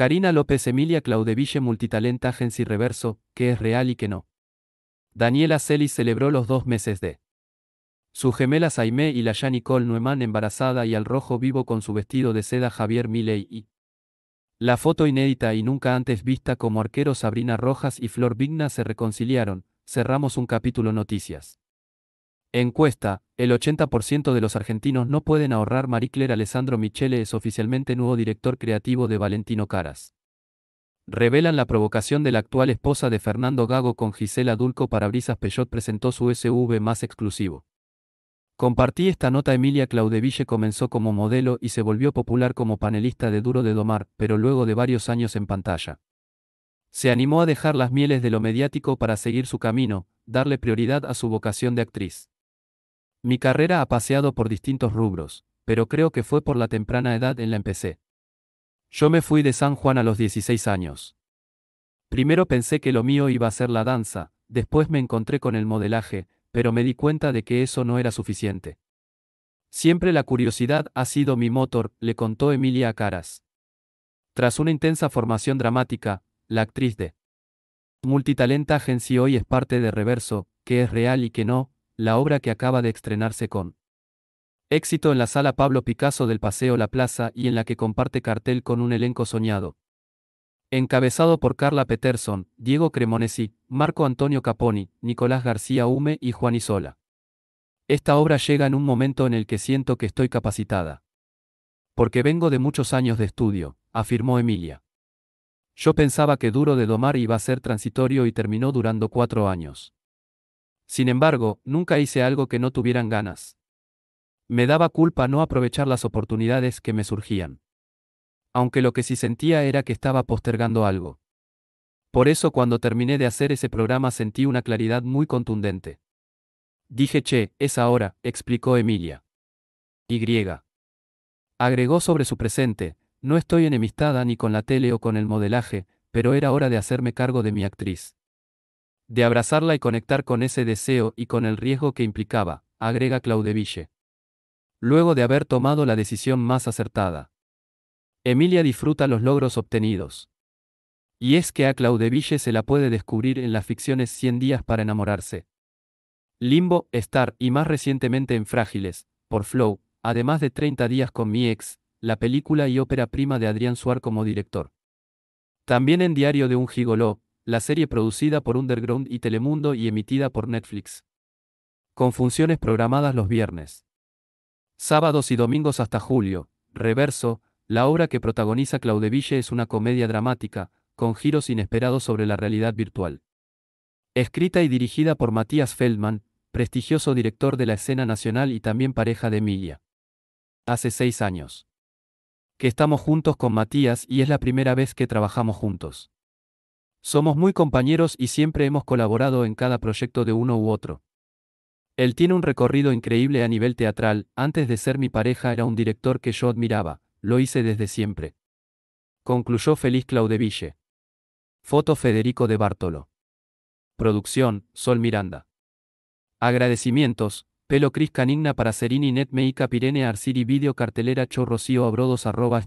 Karina López Emilia Claudeville Multitalent Agency Reverso, que es real y que no. Daniela Celis celebró los dos meses de su gemela Saimé y la ya Nicole Nueman embarazada y al rojo vivo con su vestido de seda Javier Milei y la foto inédita y nunca antes vista como arquero Sabrina Rojas y Flor Vigna se reconciliaron, cerramos un capítulo noticias. Encuesta, el 80% de los argentinos no pueden ahorrar. Marie Claire Alessandro Michele es oficialmente nuevo director creativo de Valentino Caras. Revelan la provocación de la actual esposa de Fernando Gago con Gisela Dulco. Brisas Peugeot presentó su SUV más exclusivo. Compartí esta nota. Emilia Claudeville comenzó como modelo y se volvió popular como panelista de Duro de Domar, pero luego de varios años en pantalla. Se animó a dejar las mieles de lo mediático para seguir su camino, darle prioridad a su vocación de actriz. Mi carrera ha paseado por distintos rubros, pero creo que fue por la temprana edad en la empecé. Yo me fui de San Juan a los 16 años. Primero pensé que lo mío iba a ser la danza, después me encontré con el modelaje, pero me di cuenta de que eso no era suficiente. Siempre la curiosidad ha sido mi motor, le contó Emilia a Caras. Tras una intensa formación dramática, la actriz de Multitalenta Agency hoy es parte de Reverso, que es real y que no, la obra que acaba de estrenarse con éxito en la sala Pablo Picasso del Paseo La Plaza y en la que comparte cartel con un elenco soñado. Encabezado por Carla Peterson, Diego Cremonesi, Marco Antonio Caponi, Nicolás García Hume y Juan Isola. Esta obra llega en un momento en el que siento que estoy capacitada. Porque vengo de muchos años de estudio, afirmó Emilia. Yo pensaba que duro de domar iba a ser transitorio y terminó durando cuatro años. Sin embargo, nunca hice algo que no tuvieran ganas. Me daba culpa no aprovechar las oportunidades que me surgían. Aunque lo que sí sentía era que estaba postergando algo. Por eso cuando terminé de hacer ese programa sentí una claridad muy contundente. Dije, che, es ahora, explicó Emilia. Y. Agregó sobre su presente, no estoy enemistada ni con la tele o con el modelaje, pero era hora de hacerme cargo de mi actriz de abrazarla y conectar con ese deseo y con el riesgo que implicaba, agrega Claudeville. Luego de haber tomado la decisión más acertada. Emilia disfruta los logros obtenidos. Y es que a Claudeville se la puede descubrir en las ficciones 100 días para enamorarse. Limbo, Star y más recientemente en Frágiles, por Flow, además de 30 días con mi ex, la película y ópera prima de Adrián Suar como director. También en Diario de un Gigoló, la serie producida por Underground y Telemundo y emitida por Netflix. Con funciones programadas los viernes. Sábados y domingos hasta julio, Reverso, la obra que protagoniza Claudeville es una comedia dramática, con giros inesperados sobre la realidad virtual. Escrita y dirigida por Matías Feldman, prestigioso director de la escena nacional y también pareja de Emilia. Hace seis años. Que estamos juntos con Matías y es la primera vez que trabajamos juntos. Somos muy compañeros y siempre hemos colaborado en cada proyecto de uno u otro. Él tiene un recorrido increíble a nivel teatral, antes de ser mi pareja era un director que yo admiraba, lo hice desde siempre. Concluyó Feliz Claudeville. Foto Federico de Bartolo. Producción, Sol Miranda. Agradecimientos, Pelo Cris Canigna para Serini Net Meika Pirene Arciri Video Cartelera Cho Abrodos arroba